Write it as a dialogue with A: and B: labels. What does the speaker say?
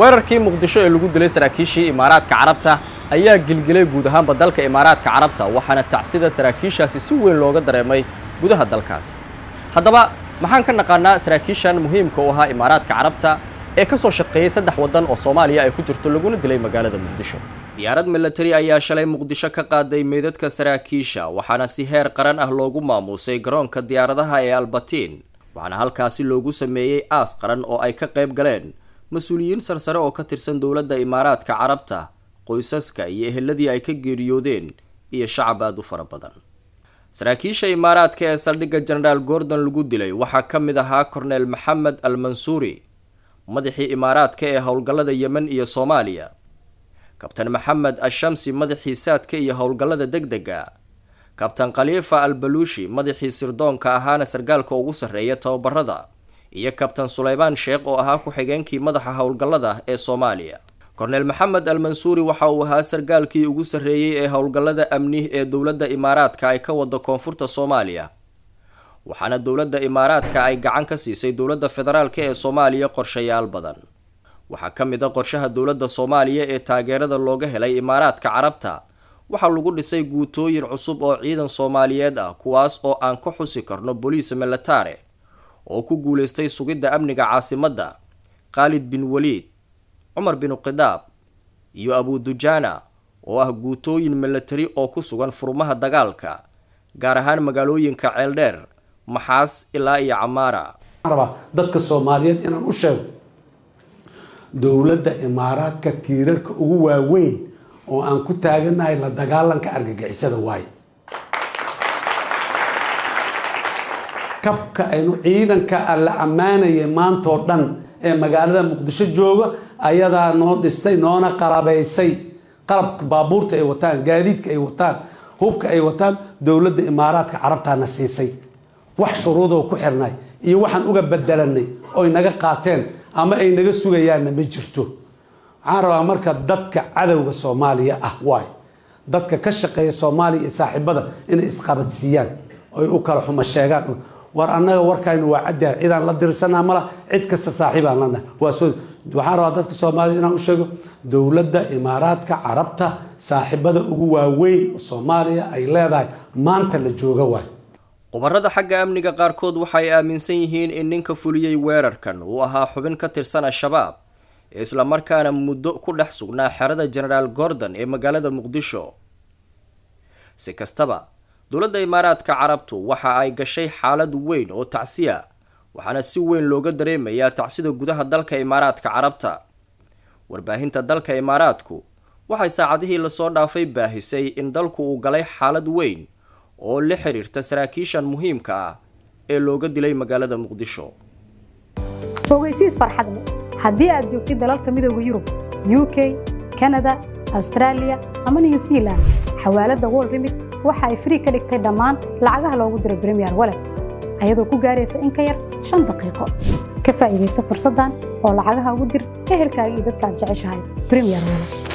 A: weerarkii muqdisho ee lagu dilay saraakiishii imaaraadka carabta ayaa gelgelay guud ahaanba dalka imaaraadka carabta waxaana tacsida saraakiishaasi si weyn looga dareemay gudaha dalkaas haddaba maxaan ka naqaanaa saraakiishan muhiimka u ahaa imaaraadka carabta ee ka soo shaqeeyey saddex waddan oo soomaaliya ay ku jirto laguna dilay magaalada muqdisho diyaarad milatari ayaa shalay muqdisho ka qaaday meydadka saraakiisha waxaana si heer qaran ah loogu maamuusay garoonka diyaaradaha ee albatiin waxaana halkaasi loogu sameeyey aas qaran oo ay ka qayb galeen mas-uuliyiin sarsare oo ka tirsan dowladda imaaraadka carabta qoysaska iyo eheladii ay ka geeriyoodeen iyo shacab aada u fara badan saraakiisha imaaraadka ee saldhigga jenaraal gordon lagu dilay waxaa ka mid ahaa korneel maxamed al mansuuri madaxii imaaraadka ee howlgallada yemen iyo soomaaliya kabtan maxamed ashamsi madaxii saadka iyo howlgallada deg dega kabtan khaliifa al baluushi madaxii sirdoonka ahaana sargaalka ugu sarreeya tababarada iyo kabtan suleymaan sheekh oo ahaa ku-xigeenkii madaxa howlgallada ee soomaaliya korneel maxamed al mansuuri waxa uu ahaa sargaalkii ugu sarreeyey ee howlgallada amni ee dowladda imaaraadka ay ka wada koonfurta soomaaliya waxaana dowladda imaaraadka ay gacan ka siisay dowladda federaalk ee soomaaliya qorshayaal badan waxaa ka mid a qorshaha dowladda soomaaliya ee taageerada looga helay imaaraadka carabta waxaa lagu dhisay guutooyin cusub oo ciidan soomaaliyeed ah kuwaas oo aan ka xusi karno boliis militaare oo ku guuleystay sugidda amniga caasimadda khaalid bin waliid cumar bin khidaab iyo abu dujaana oo ah guutooyin milatari oo ku sugan furmaha dagaalka gaar ahaan magaalooyinka ceeldheer maxaas ilaa iyo camaara
B: rabaa dadka soomaaliyeed inaan u sheego dowladda imaaraadka tiirarka ugu waaweyn oo aan ku taaganahay la dagaalanka argagixisada waaye kabka aynu ciidanka aan la ammaanayay maantoo dhan ee magaalada muqdisho jooga ayadaa noo dhistay noona qarabaysay qalabka baabuurta ay wataan gaadiidka ay wataan hubka ay wataan dowladda imaaraadka carabtaana siisay wax shuruudoo ku xirnay iyo waxaan uga bedelanay oy naga qaateen ama ay naga sugayaanna ma jirto waxaan rabaa marka dadka cadowga soomaaliya ah waay dadka ka shaqeeya soomaaliya iyo saaxiibada inay isqabadsiiyaan oy u kala xumo sheegaan war annaga warkaynu waa caddaa cidaan la dirsanaa mala cid kasta saaxiibaan lana waxaan rabaa dadka soomaalida inaan u sheego dowladda imaaraadka carabta saaxiibada ugu waaweyn soomaaliya ay leedahay maanta la jooga waay
A: khubarada xagga amniga qaarkood waxa aaminsan yihiin in ninka fuliyey weerarkan uu ahaa xubin ka tirsan al-shabaab ee islamarkaana muddo ku dhex sugnaa xerada jenaraal gordon ee magaalada muqdisho si kastaba dowladda imaaraadka carabtu waxa ay gashay xaalad weyn oo tacsiya waxaana si weyn looga dareemayaa tacsida gudaha dalka imaaraadka carabta warbaahinta dalka imaaraadku waxay saacadihii lasoo dhaafay baahisay in dalku uu galay xaalad weyn oo la xiriirta saraakiishan muhiimka ah ee looga dilay magaalada muqdisho
C: ogeysiis farxadle haddii aad joogtid dalalka midooda yurub u k kanada austaraaliya ama new zealand xawaaladda wolrimid waxa ay frii ka dhigtay dhammaan lacagaha loogu diray bremiyer walet ayadoo ku gaaraysa in ka yar shan daqiiqo ka faa'iidaysa fursaddan oo lacagaha ugu dir ehelkaaga iyo dadka aad jeceshahay bremiyer walet